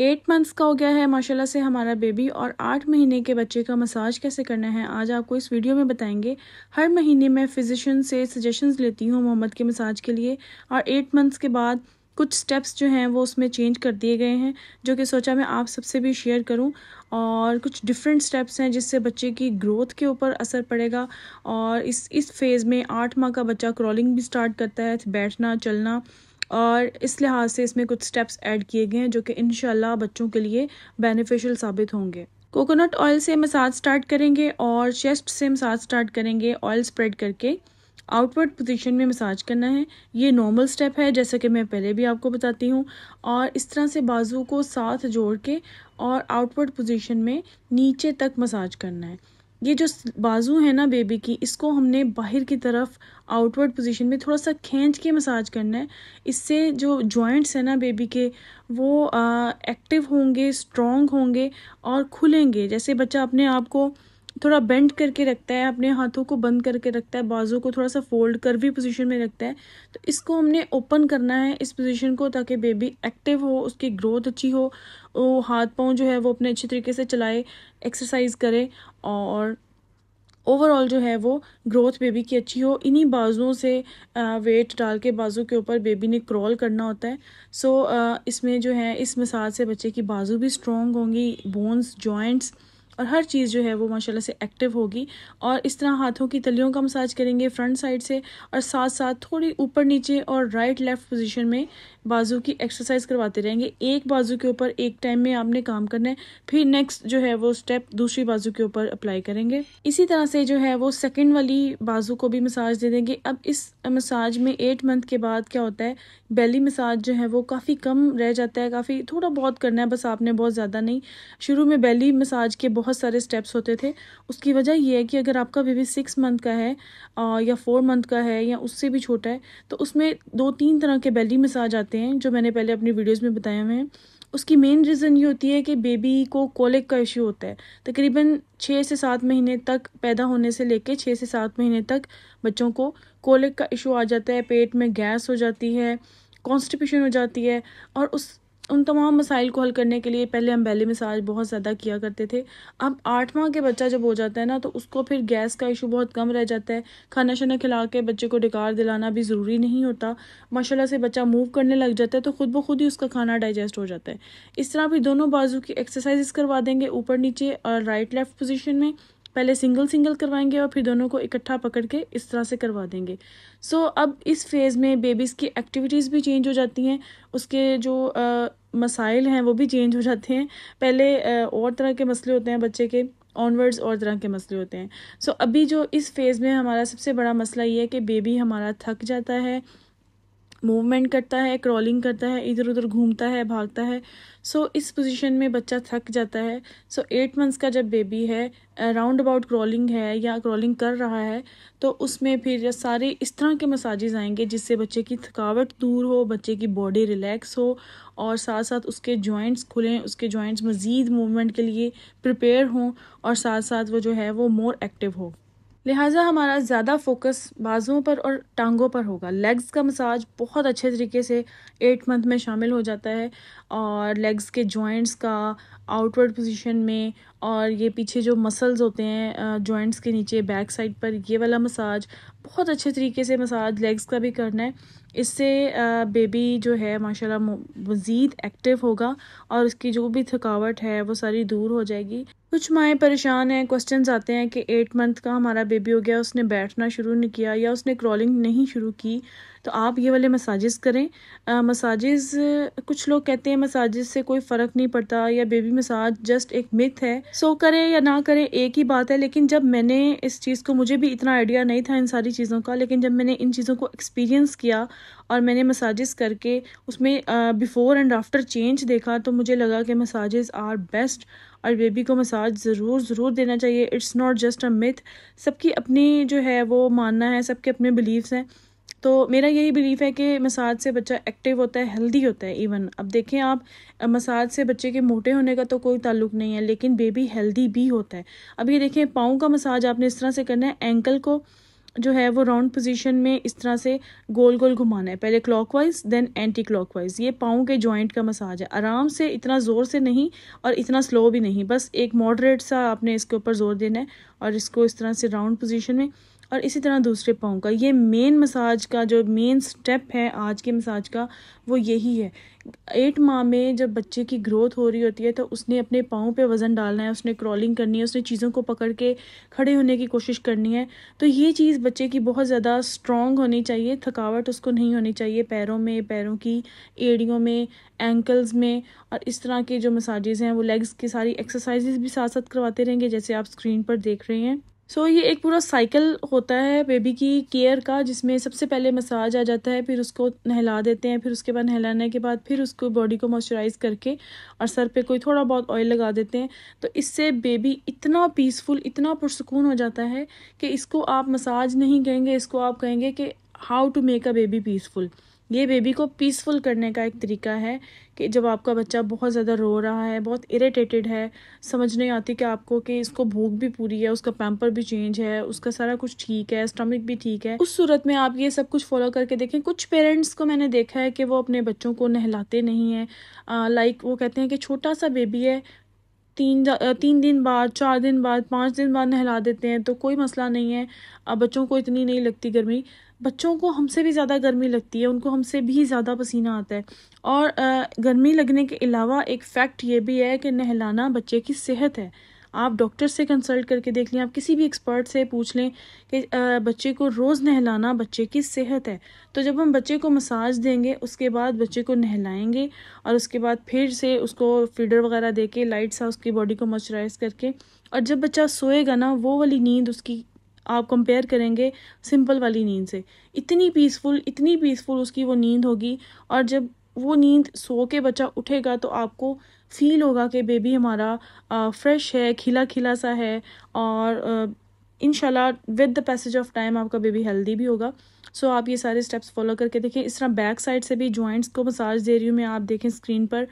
eight months का हो गया है माशाल्लाह से हमारा बेबी और आठ महीने के बच्चे का मसाज कैसे करना है आज आपको इस वीडियो में बताएंगे हर महीने मैं फिजिशियन से सजेशंस लेती हूँ मोहम्मद के मसाज के लिए और एट मंथ्स के बाद कुछ स्टेप्स जो हैं वो उसमें चेंज कर दिए गए हैं जो कि सोचा मैं आप सबसे भी शेयर करूं और कुछ डिफरेंट स्टेप्स हैं जिससे बच्चे की ग्रोथ के ऊपर असर पड़ेगा और इस इस फेज़ में आठ माह का बच्चा क्रॉलिंग भी स्टार्ट करता है बैठना चलना और इस लिहाज से इसमें कुछ स्टेप्स ऐड किए गए हैं जो कि इन बच्चों के लिए बेनिफिशियल साबित होंगे कोकोनट ऑयल से मसाज स्टार्ट करेंगे और चेस्ट से मसाज स्टार्ट करेंगे ऑयल स्प्रेड करके आउटवर्ड पोजीशन में मसाज करना है ये नॉर्मल स्टेप है जैसा कि मैं पहले भी आपको बताती हूँ और इस तरह से बाजू को साथ जोड़ के और आउटवर्ड पोजीशन में नीचे तक मसाज करना है ये जो बाजू है ना बेबी की इसको हमने बाहर की तरफ आउटवर्ड पोजीशन में थोड़ा सा खींच के मसाज करना है इससे जो जॉइंट्स हैं ना बेबी के वो एक्टिव होंगे स्ट्रॉन्ग होंगे और खुलेंगे जैसे बच्चा अपने आप को थोड़ा बेंड करके रखता है अपने हाथों को बंद करके रखता है बाजू को थोड़ा सा फोल्ड कर भी पोजीशन में रखता है तो इसको हमने ओपन करना है इस पोजीशन को ताकि बेबी एक्टिव हो उसकी ग्रोथ अच्छी हो वो हाथ पाँव जो है वो अपने अच्छे तरीके से चलाए एक्सरसाइज करे और ओवरऑल जो है वो ग्रोथ बेबी की अच्छी हो इन्हीं बाजुओं से वेट डाल के बाजू के ऊपर बेबी ने क्रॉल करना होता है सो इसमें जो है इस मसाज से बच्चे की बाजू भी स्ट्रॉन्ग होंगी बोन्स जॉइंट्स और हर चीज़ जो है वो माशाल्लाह से एक्टिव होगी और इस तरह हाथों की तलियों का मसाज करेंगे फ्रंट साइड से और साथ साथ थोड़ी ऊपर नीचे और राइट लेफ़्ट पोजीशन में बाजू की एक्सरसाइज करवाते रहेंगे एक बाजू के ऊपर एक टाइम में आपने काम करना है फिर नेक्स्ट जो है वो स्टेप दूसरी बाजू के ऊपर अप्लाई करेंगे इसी तरह से जो है वो सेकेंड वाली बाजू को भी मसाज दे देंगे अब इस मसाज में एट मंथ के बाद क्या होता है बेली मसाज जो है वो काफ़ी कम रह जाता है काफ़ी थोड़ा बहुत करना है बस आपने बहुत ज़्यादा नहीं शुरू में बेली मसाज के बहुत बहुत सारे स्टेप्स होते थे उसकी वजह यह है कि अगर आपका बेबी सिक्स मंथ का है या फोर मंथ का है या उससे भी छोटा है तो उसमें दो तीन तरह के बेली मसाज आते हैं जो मैंने पहले अपनी वीडियोज़ में बताए हुए हैं उसकी मेन रीज़न ये होती है कि बेबी को कोलिक का इशू होता है तकरीबन छः से सात महीने तक पैदा होने से लेके छः से सात महीने तक बच्चों को कोलिक का इशू आ जाता है पेट में गैस हो जाती है कॉन्स्टिपेशन हो जाती है और उस उन तमाम मसाइल को हल करने के लिए पहले हम बैली मसाज बहुत ज़्यादा किया करते थे अब आठ माह के बच्चा जब हो जाता है ना तो उसको फिर गैस का इशू बहुत कम रह जाता है खाना शाना खिला के बच्चे को डिकार दिलाना भी ज़रूरी नहीं होता माशाल्लाह से बच्चा मूव करने लग जाता है तो खुद ब खुद ही उसका खाना डाइजेस्ट हो जाता है इस तरह भी दोनों बाजू की एक्सरसाइज करवा देंगे ऊपर नीचे और राइट लेफ्ट पोजिशन में पहले सिंगल सिंगल करवाएंगे और फिर दोनों को इकट्ठा पकड़ के इस तरह से करवा देंगे सो so, अब इस फेज़ में बेबीज़ की एक्टिविटीज़ भी चेंज हो जाती हैं उसके जो आ, मसाइल हैं वो भी चेंज हो जाते हैं पहले आ, और तरह के मसले होते हैं बच्चे के ऑनवर्ड्स और तरह के मसले होते हैं सो so, अभी जो इस फेज़ में हमारा सबसे बड़ा मसला ये है कि बेबी हमारा थक जाता है मूवमेंट करता है क्रॉलिंग करता है इधर उधर घूमता है भागता है सो so, इस पोजीशन में बच्चा थक जाता है सो एट मंथ्स का जब बेबी है राउंड अबाउट क्रॉलिंग है या क्रॉलिंग कर रहा है तो उसमें फिर सारे इस तरह के मसाजेज आएंगे जिससे बच्चे की थकावट दूर हो बच्चे की बॉडी रिलैक्स हो और साथ साथ उसके जॉइंट्स खुलें उसके जॉइंट्स मज़ीद मूवमेंट के लिए प्रिपेयर हों और साथ साथ वो जो है वो मोर एक्टिव हो लिहाजा हमारा ज़्यादा फोकस बाजुओं पर और टांगों पर होगा लेग्स का मसाज बहुत अच्छे तरीके से एट मंथ में शामिल हो जाता है और लेग्स के जॉइंट्स का आउटवर्ड पोजीशन में और ये पीछे जो मसल्स होते हैं जॉइंट्स के नीचे बैक साइड पर ये वाला मसाज बहुत अच्छे तरीके से मसाज लेग्स का भी करना है इससे बेबी जो है माशाल्लाह मज़ीद एक्टिव होगा और उसकी जो भी थकावट है वो सारी दूर हो जाएगी कुछ माएँ परेशान हैं क्वेश्चन आते हैं कि एट मंथ का हमारा बेबी हो गया उसने बैठना शुरू नहीं किया या उसने क्रॉलिंग नहीं शुरू की तो आप ये वाले मसाजेस करें मसाजेस कुछ लोग कहते हैं मसाजेस से कोई फ़र्क नहीं पड़ता या बेबी मसाज जस्ट एक मिथ है सो so, करें या ना करें एक ही बात है लेकिन जब मैंने इस चीज़ को मुझे भी इतना आइडिया नहीं था इन सारी चीज़ों का लेकिन जब मैंने इन चीज़ों को एक्सपीरियंस किया और मैंने मसाजेस करके उसमें बिफ़ोर एंड आफ्टर चेंज देखा तो मुझे लगा कि मसाजेस आर बेस्ट और बेबी को मसाज ज़रूर ज़रूर देना चाहिए it's not just a myth सबकी अपनी जो है वो मानना है सबके अपने बिलीव्स हैं तो मेरा यही बिलीफ है कि मसाज से बच्चा एक्टिव होता है हेल्दी होता है इवन अब देखें आप मसाज से बच्चे के मोटे होने का तो कोई ताल्लुक नहीं है लेकिन बेबी हेल्दी भी होता है अब ये देखें पाँव का मसाज आपने इस तरह से करना है एंकल को जो है वो राउंड पोजीशन में इस तरह से गोल गोल घुमाना है पहले क्लॉकवाइज देन एंटी क्लॉकवाइज ये पाँव के जॉइंट का मसाज है आराम से इतना ज़ोर से नहीं और इतना स्लो भी नहीं बस एक मॉडरेट सा आपने इसके ऊपर ज़ोर देना है और इसको इस तरह से राउंड पोजीशन में और इसी तरह दूसरे पाँव का ये मेन मसाज का जो मेन स्टेप है आज के मसाज का वो यही है एट माह में जब बच्चे की ग्रोथ हो रही होती है तो उसने अपने पाँव पे वज़न डालना है उसने क्रॉलिंग करनी है उसने चीज़ों को पकड़ के खड़े होने की कोशिश करनी है तो ये चीज़ बच्चे की बहुत ज़्यादा स्ट्रॉन्ग होनी चाहिए थकावट उसको नहीं होनी चाहिए पैरों में पैरों की एड़ियों में एंकल्स में और इस तरह के जो मसाजेज़ हैं वो लेग्स की सारी एक्सरसाइज भी साथ साथ करवाते रहेंगे जैसे आप स्क्रीन पर देख रहे हैं सो so, ये एक पूरा साइकिल होता है बेबी की केयर का जिसमें सबसे पहले मसाज आ जाता है फिर उसको नहला देते हैं फिर उसके बाद नहलाने के बाद फिर उसको बॉडी को मॉइस्चराइज़ करके और सर पे कोई थोड़ा बहुत ऑयल लगा देते हैं तो इससे बेबी इतना पीसफुल इतना पुरसकून हो जाता है कि इसको आप मसाज नहीं कहेंगे इसको आप कहेंगे कि how to make a baby peaceful ये बेबी को पीसफुल करने का एक तरीका है कि जब आपका बच्चा बहुत ज़्यादा रो रहा है बहुत इरेटेटेड है समझ नहीं आती कि आपको कि इसको भूख भी पूरी है उसका पैम्पर भी चेंज है उसका सारा कुछ ठीक है स्टमक भी ठीक है उस सूरत में आप ये सब कुछ फॉलो करके देखें कुछ पेरेंट्स को मैंने देखा है कि वो अपने बच्चों को नहलाते नहीं हैं लाइक वो कहते हैं कि छोटा सा बेबी है तीन तीन दिन बाद चार दिन बाद पाँच दिन बाद नहला देते हैं तो कोई मसला नहीं है बच्चों को इतनी नहीं लगती गर्मी बच्चों को हमसे भी ज़्यादा गर्मी लगती है उनको हमसे भी ज़्यादा पसीना आता है और गर्मी लगने के अलावा एक फैक्ट ये भी है कि नहलाना बच्चे की सेहत है आप डॉक्टर से कंसल्ट करके देख लें आप किसी भी एक्सपर्ट से पूछ लें कि बच्चे को रोज़ नहलाना बच्चे की सेहत है तो जब हम बच्चे को मसाज देंगे उसके बाद बच्चे को नहलाएंगे और उसके बाद फिर से उसको फीडर वगैरह दे के लाइट सा उसकी बॉडी को मॉइस्चराइज करके और जब बच्चा सोएगा ना वो वाली नींद उसकी आप कंपेयर करेंगे सिंपल वाली नींद से इतनी पीसफुल इतनी पीसफुल उसकी वो नींद होगी और जब वो नींद सो के बच्चा उठेगा तो आपको फील होगा कि बेबी हमारा फ्रेश है खिला खिला सा है और in with the passage of time आपका बेबी हेल्दी भी होगा सो so, आप ये सारे स्टेप्स फॉलो करके देखें इस तरह बैक साइड से भी जॉइंट्स को मसाज दे रही हूँ मैं आप देखें स्क्रीन पर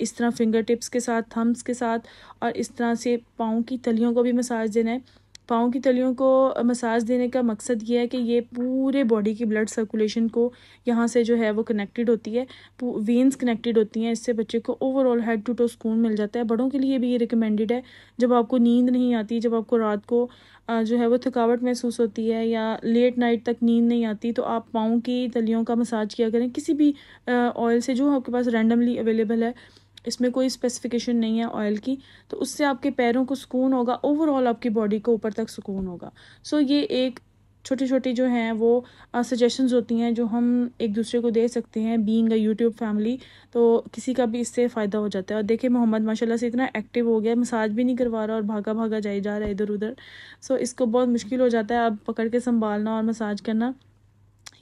इस तरह फिंगर टिप्स के साथ थम्स के साथ और इस तरह से पाँव की तलियों को भी मसाज देना है पाँव की तलियों को मसाज देने का मकसद ये है कि ये पूरे बॉडी की ब्लड सर्कुलेशन को यहाँ से जो है वो कनेक्टेड होती है वेंस कनेक्टेड होती हैं इससे बच्चे को ओवरऑल हेड टू टो सुकून मिल जाता है बड़ों के लिए भी ये रिकमेंडेड है जब आपको नींद नहीं आती जब आपको रात को जो है वो थकावट महसूस होती है या लेट नाइट तक नींद नहीं आती तो आप पाँव की तलियों का मसाज किया करें किसी भी ऑयल से जो आपके पास रैंडमली अवेलेबल है इसमें कोई स्पेसिफिकेशन नहीं है ऑयल की तो उससे आपके पैरों को सुकून होगा ओवरऑल आपकी बॉडी को ऊपर तक सुकून होगा सो so, ये एक छोटी छोटी जो हैं वो सजेशंस होती हैं जो हम एक दूसरे को दे सकते हैं बीइंग अ यूट्यूब फैमिली तो किसी का भी इससे फ़ायदा हो जाता है और देखिए मोहम्मद माशाल्लाह से इतना एक्टिव हो गया मसाज भी नहीं करवा रहा और भागा भागा जाए जा रहा है इधर उधर सो इसको बहुत मुश्किल हो जाता है अब पकड़ के संभालना और मसाज करना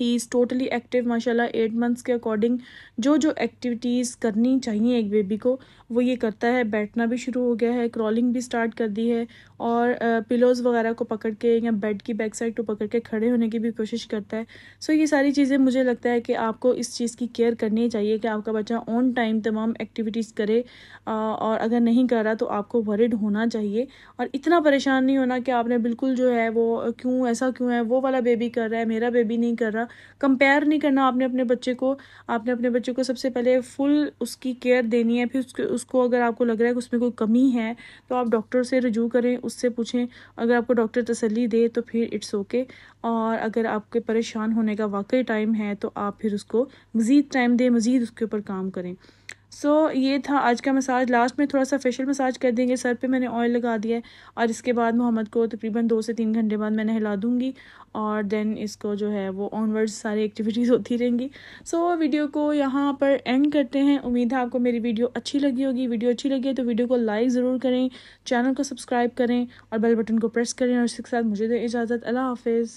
ही इज़ टोटली एक्टिव माशाल्लाह एट मंथ्स के अकॉर्डिंग जो जो एक्टिविटीज़ करनी चाहिए एक बेबी को वो ये करता है बैठना भी शुरू हो गया है क्रॉलिंग भी स्टार्ट कर दी है और पिलोज़ वगैरह को पकड़ के या बेड की बैक साइड को पकड़ के खड़े होने की भी कोशिश करता है सो ये सारी चीज़ें मुझे लगता है कि आपको इस चीज़ की केयर करनी चाहिए कि आपका बच्चा ऑन टाइम तमाम एक्टिविटीज़ करे और अगर नहीं कर रहा तो आपको वरिड होना चाहिए और इतना परेशान नहीं होना कि आपने बिल्कुल जो है वो क्यों ऐसा क्यों है वो वाला बेबी कर रहा है मेरा बेबी नहीं कर रहा कंपेयर नहीं करना आपने अपने बच्चे को आपने अपने बच्चे को सबसे पहले फुल उसकी केयर देनी है फिर उसके उसको अगर आपको लग रहा है कि उसमें कोई कमी है तो आप डॉक्टर से रजू करें उससे पूछें अगर आपको डॉक्टर तसल्ली दे तो फिर इट्स ओके और अगर आपके परेशान होने का वाकई टाइम है तो आप फिर उसको मज़ीद टाइम दें मज़ीद उसके ऊपर काम करें सो so, ये था आज का मसाज लास्ट में थोड़ा सा फेशियल मसाज कर देंगे सर पे मैंने ऑयल लगा दिया है और इसके बाद मोहम्मद को तकरीबन दो से तीन घंटे बाद मैं नहला दूँगी और देन इसको जो है वो ऑनवर्ड्स सारी एक्टिविटीज़ होती रहेंगी सो so, वीडियो को यहाँ पर एंड करते हैं उम्मीद है आपको मेरी वीडियो अच्छी लगी होगी वीडियो अच्छी लगी है तो वीडियो को लाइक ज़रूर करें चैनल को सब्सक्राइब करें और बेल बटन को प्रेस करें और इसके साथ मुझे दें इजाज़त अल्लाह हाफिज़